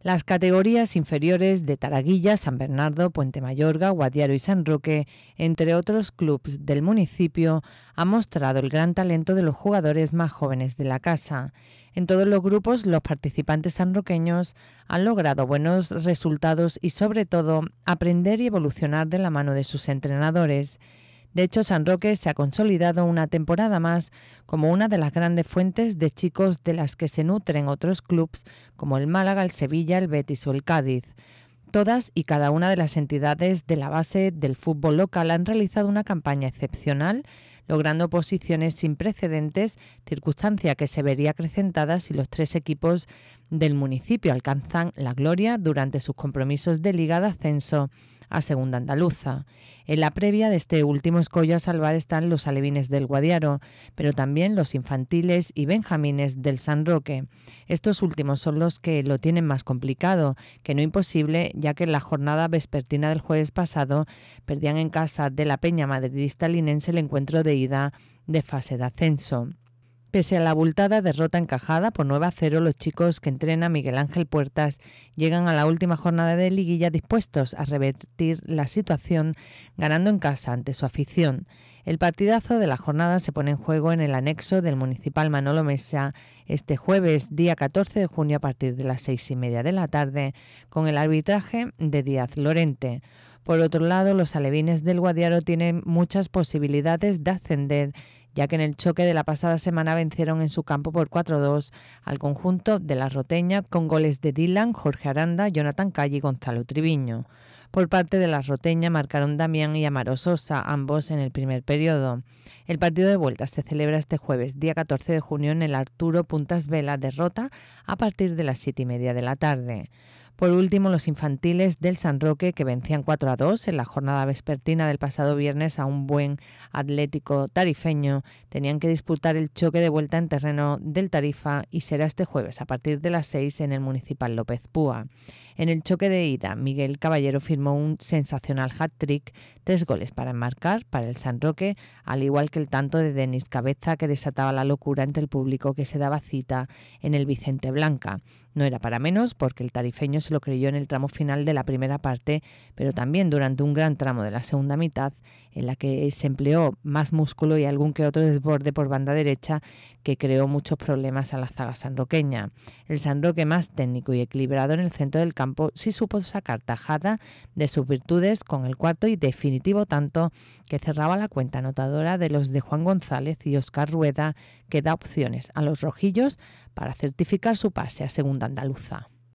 Las categorías inferiores de Taraguilla, San Bernardo, Puente Mayorga, Guadiaro y San Roque, entre otros clubes del municipio, ha mostrado el gran talento de los jugadores más jóvenes de la casa. En todos los grupos, los participantes sanroqueños han logrado buenos resultados y, sobre todo, aprender y evolucionar de la mano de sus entrenadores. De hecho, San Roque se ha consolidado una temporada más como una de las grandes fuentes de chicos de las que se nutren otros clubes como el Málaga, el Sevilla, el Betis o el Cádiz. Todas y cada una de las entidades de la base del fútbol local han realizado una campaña excepcional, logrando posiciones sin precedentes, circunstancia que se vería acrecentada si los tres equipos del municipio alcanzan la gloria durante sus compromisos de liga de ascenso a Segunda Andaluza. En la previa de este último escollo a salvar están los alevines del Guadiaro, pero también los infantiles y benjamines del San Roque. Estos últimos son los que lo tienen más complicado, que no imposible, ya que en la jornada vespertina del jueves pasado perdían en casa de la Peña Madridista Linense el encuentro de ida de fase de ascenso. Pese a la abultada derrota encajada por 9 a 0, los chicos que entrena Miguel Ángel Puertas llegan a la última jornada de liguilla dispuestos a revertir la situación ganando en casa ante su afición. El partidazo de la jornada se pone en juego en el anexo del municipal Manolo Mesa este jueves, día 14 de junio, a partir de las seis y media de la tarde, con el arbitraje de Díaz Lorente. Por otro lado, los alevines del Guadiaro tienen muchas posibilidades de ascender ya que en el choque de la pasada semana vencieron en su campo por 4-2 al conjunto de la Roteña con goles de Dylan, Jorge Aranda, Jonathan Calle y Gonzalo Triviño. Por parte de la Roteña marcaron Damián y Amaro Sosa, ambos en el primer periodo. El partido de vuelta se celebra este jueves, día 14 de junio, en el Arturo Puntas Vela derrota a partir de las 7 y media de la tarde. Por último, los infantiles del San Roque, que vencían 4 a 2 en la jornada vespertina del pasado viernes a un buen atlético tarifeño, tenían que disputar el choque de vuelta en terreno del Tarifa y será este jueves a partir de las 6 en el Municipal López Púa. En el choque de ida, Miguel Caballero firmó un sensacional hat-trick, tres goles para enmarcar para el San Roque, al igual que el tanto de Denis Cabeza que desataba la locura ante el público que se daba cita en el Vicente Blanca. No era para menos porque el tarifeño se lo creyó en el tramo final de la primera parte, pero también durante un gran tramo de la segunda mitad, en la que se empleó más músculo y algún que otro desborde por banda derecha que creó muchos problemas a la zaga sanroqueña. El San Roque más técnico y equilibrado en el centro del campo si supo sacar tajada de sus virtudes con el cuarto y definitivo tanto que cerraba la cuenta anotadora de los de Juan González y Oscar Rueda, que da opciones a los rojillos para certificar su pase a segunda andaluza.